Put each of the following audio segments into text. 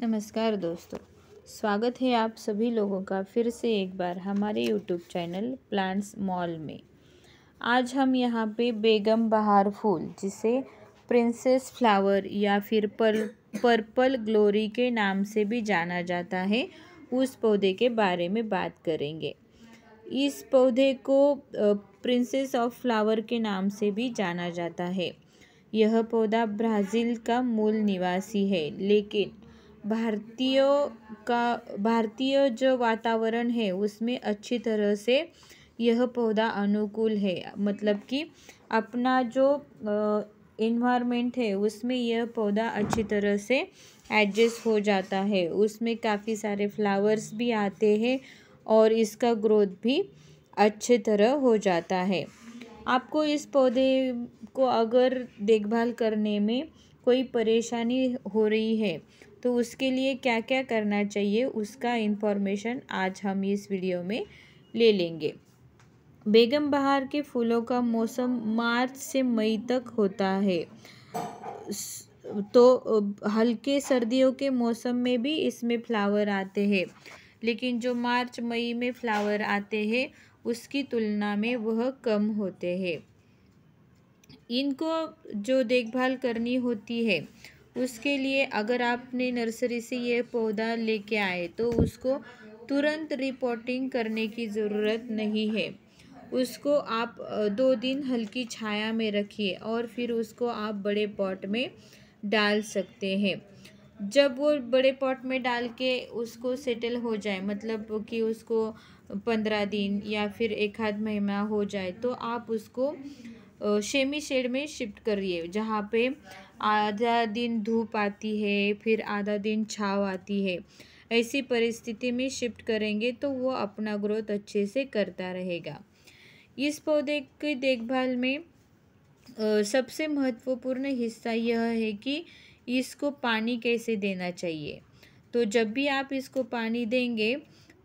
नमस्कार दोस्तों स्वागत है आप सभी लोगों का फिर से एक बार हमारे यूट्यूब चैनल प्लांट्स मॉल में आज हम यहाँ पे बेगम बहार फूल जिसे प्रिंसेस फ्लावर या फिर पर्ल पर्पल ग्लोरी के नाम से भी जाना जाता है उस पौधे के बारे में बात करेंगे इस पौधे को प्रिंसेस ऑफ फ्लावर के नाम से भी जाना जाता है यह पौधा ब्राज़ील का मूल निवासी है लेकिन भारतीयों का भारतीय जो वातावरण है उसमें अच्छी तरह से यह पौधा अनुकूल है मतलब कि अपना जो इन्वायरमेंट है उसमें यह पौधा अच्छी तरह से एडजस्ट हो जाता है उसमें काफ़ी सारे फ्लावर्स भी आते हैं और इसका ग्रोथ भी अच्छे तरह हो जाता है आपको इस पौधे को अगर देखभाल करने में कोई परेशानी हो रही है तो उसके लिए क्या क्या करना चाहिए उसका इन्फॉर्मेशन आज हम इस वीडियो में ले लेंगे बेगम बहार के फूलों का मौसम मार्च से मई तक होता है तो हल्के सर्दियों के मौसम में भी इसमें फ्लावर आते हैं लेकिन जो मार्च मई में फ्लावर आते हैं उसकी तुलना में वह कम होते हैं इनको जो देखभाल करनी होती है उसके लिए अगर आपने नर्सरी से ये पौधा लेके आए तो उसको तुरंत रिपोर्टिंग करने की ज़रूरत नहीं है उसको आप दो दिन हल्की छाया में रखिए और फिर उसको आप बड़े पॉट में डाल सकते हैं जब वो बड़े पॉट में डाल के उसको सेटल हो जाए मतलब कि उसको पंद्रह दिन या फिर एक आध महीना हो जाए तो आप उसको शेमी शेड में शिफ्ट करिए जहाँ पे आधा दिन धूप आती है फिर आधा दिन छाव आती है ऐसी परिस्थिति में शिफ्ट करेंगे तो वो अपना ग्रोथ अच्छे से करता रहेगा इस पौधे की देखभाल में सबसे महत्वपूर्ण हिस्सा यह है कि इसको पानी कैसे देना चाहिए तो जब भी आप इसको पानी देंगे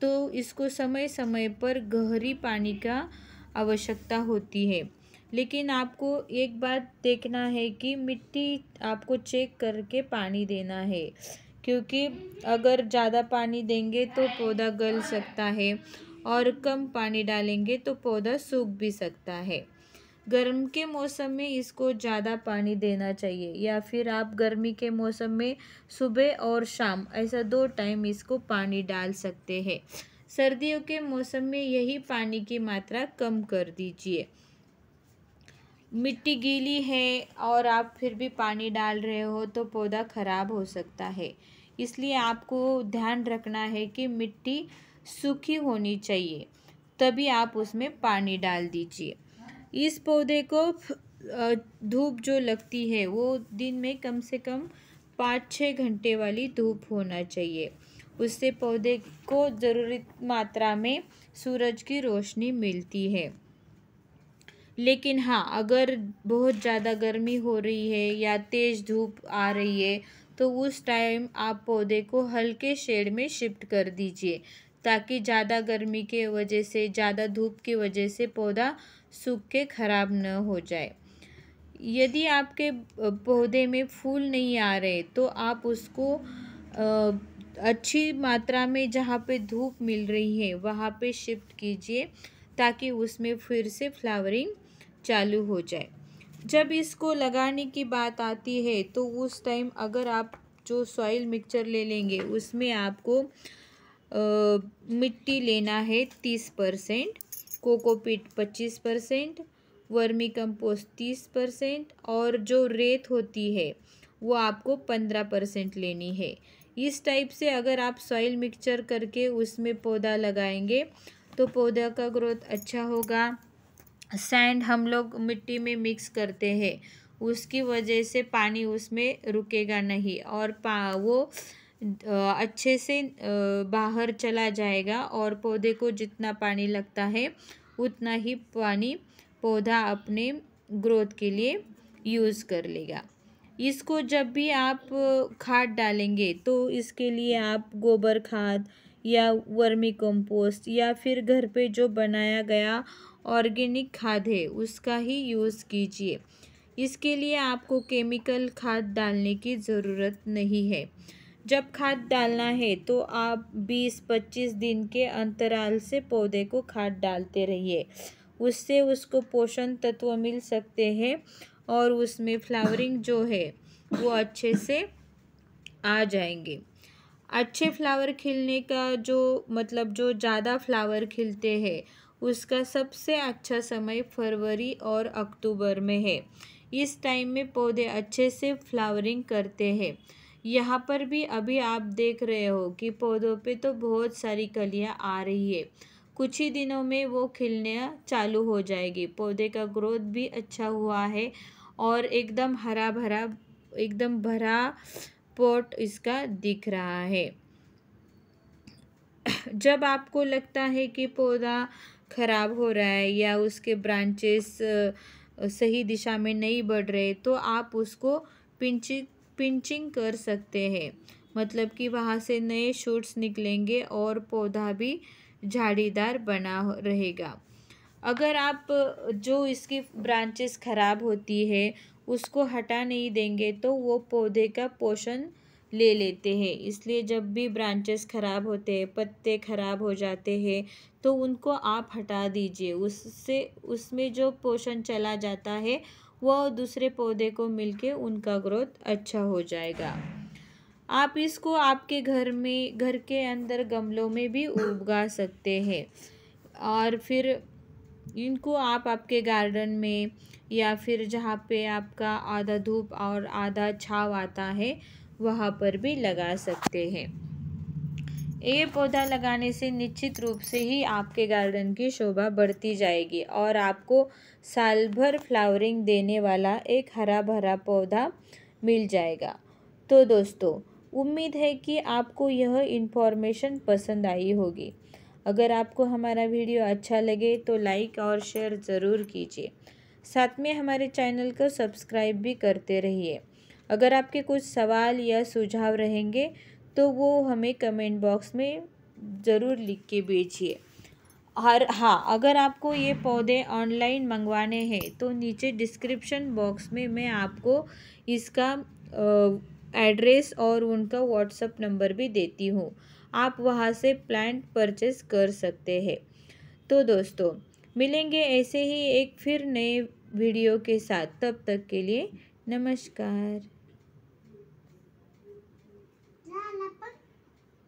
तो इसको समय समय पर गहरी पानी का आवश्यकता होती है लेकिन आपको एक बात देखना है कि मिट्टी आपको चेक करके पानी देना है क्योंकि अगर ज़्यादा पानी देंगे तो पौधा गल सकता है और कम पानी डालेंगे तो पौधा सूख भी सकता है गर्म के मौसम में इसको ज़्यादा पानी देना चाहिए या फिर आप गर्मी के मौसम में सुबह और शाम ऐसा दो टाइम इसको पानी डाल सकते हैं सर्दियों के मौसम में यही पानी की मात्रा कम कर दीजिए मिट्टी गीली है और आप फिर भी पानी डाल रहे हो तो पौधा ख़राब हो सकता है इसलिए आपको ध्यान रखना है कि मिट्टी सूखी होनी चाहिए तभी आप उसमें पानी डाल दीजिए इस पौधे को धूप जो लगती है वो दिन में कम से कम पाँच छः घंटे वाली धूप होना चाहिए उससे पौधे को ज़रूरी मात्रा में सूरज की रोशनी मिलती है लेकिन हाँ अगर बहुत ज़्यादा गर्मी हो रही है या तेज़ धूप आ रही है तो उस टाइम आप पौधे को हल्के शेड में शिफ्ट कर दीजिए ताकि ज़्यादा गर्मी के वजह से ज़्यादा धूप की वजह से पौधा सूख के ख़राब न हो जाए यदि आपके पौधे में फूल नहीं आ रहे तो आप उसको अच्छी मात्रा में जहाँ पे धूप मिल रही है वहाँ पे शिफ्ट कीजिए ताकि उसमें फिर से फ्लावरिंग चालू हो जाए जब इसको लगाने की बात आती है तो उस टाइम अगर आप जो सॉइल मिक्सचर ले लेंगे उसमें आपको आ, मिट्टी लेना है तीस परसेंट कोकोपीट पच्चीस परसेंट वर्मी कंपोस्ट तीस परसेंट और जो रेत होती है वो आपको पंद्रह परसेंट लेनी है इस टाइप से अगर आप सॉइल मिक्सचर करके उसमें पौधा लगाएंगे तो पौधा का ग्रोथ अच्छा होगा सैंड हम लोग मिट्टी में मिक्स करते हैं उसकी वजह से पानी उसमें रुकेगा नहीं और पा वो अच्छे से बाहर चला जाएगा और पौधे को जितना पानी लगता है उतना ही पानी पौधा अपने ग्रोथ के लिए यूज़ कर लेगा इसको जब भी आप खाद डालेंगे तो इसके लिए आप गोबर खाद या वर्मी कंपोस्ट या फिर घर पे जो बनाया गया ऑर्गेनिक खाद है उसका ही यूज़ कीजिए इसके लिए आपको केमिकल खाद डालने की ज़रूरत नहीं है जब खाद डालना है तो आप 20-25 दिन के अंतराल से पौधे को खाद डालते रहिए उससे उसको पोषण तत्व मिल सकते हैं और उसमें फ्लावरिंग जो है वो अच्छे से आ जाएंगे अच्छे फ्लावर खिलने का जो मतलब जो ज़्यादा फ्लावर खिलते हैं उसका सबसे अच्छा समय फरवरी और अक्टूबर में है इस टाइम में पौधे अच्छे से फ्लावरिंग करते हैं यहाँ पर भी अभी आप देख रहे हो कि पौधों पे तो बहुत सारी कलियाँ आ रही है कुछ ही दिनों में वो खिलने चालू हो जाएगी पौधे का ग्रोथ भी अच्छा हुआ है और एकदम हरा भरा एकदम भरा पॉट इसका दिख रहा है जब आपको लगता है कि पौधा ख़राब हो रहा है या उसके ब्रांचेस सही दिशा में नहीं बढ़ रहे तो आप उसको पिंचिंग पिंचिंग कर सकते हैं मतलब कि वहाँ से नए शूट्स निकलेंगे और पौधा भी झाड़ीदार बना रहेगा अगर आप जो इसकी ब्रांचेस ख़राब होती है उसको हटा नहीं देंगे तो वो पौधे का पोषण ले लेते हैं इसलिए जब भी ब्रांचेस ख़राब होते हैं पत्ते ख़राब हो जाते हैं तो उनको आप हटा दीजिए उससे उसमें जो पोषण चला जाता है वह दूसरे पौधे को मिलके उनका ग्रोथ अच्छा हो जाएगा आप इसको आपके घर में घर के अंदर गमलों में भी उगा सकते हैं और फिर इनको आप आपके गार्डन में या फिर जहाँ पे आपका आधा धूप और आधा छाव आता है वहाँ पर भी लगा सकते हैं ये पौधा लगाने से निश्चित रूप से ही आपके गार्डन की शोभा बढ़ती जाएगी और आपको साल भर फ्लावरिंग देने वाला एक हरा भरा पौधा मिल जाएगा तो दोस्तों उम्मीद है कि आपको यह इन्फॉर्मेशन पसंद आई होगी अगर आपको हमारा वीडियो अच्छा लगे तो लाइक और शेयर ज़रूर कीजिए साथ में हमारे चैनल को सब्सक्राइब भी करते रहिए अगर आपके कुछ सवाल या सुझाव रहेंगे तो वो हमें कमेंट बॉक्स में ज़रूर लिख के भेजिए और हाँ अगर आपको ये पौधे ऑनलाइन मंगवाने हैं तो नीचे डिस्क्रिप्शन बॉक्स में मैं आपको इसका एड्रेस और उनका व्हाट्सअप नंबर भी देती हूँ आप वहाँ से प्लांट परचेस कर सकते हैं तो दोस्तों मिलेंगे ऐसे ही एक फिर नए वीडियो के साथ तब तक के लिए नमस्कार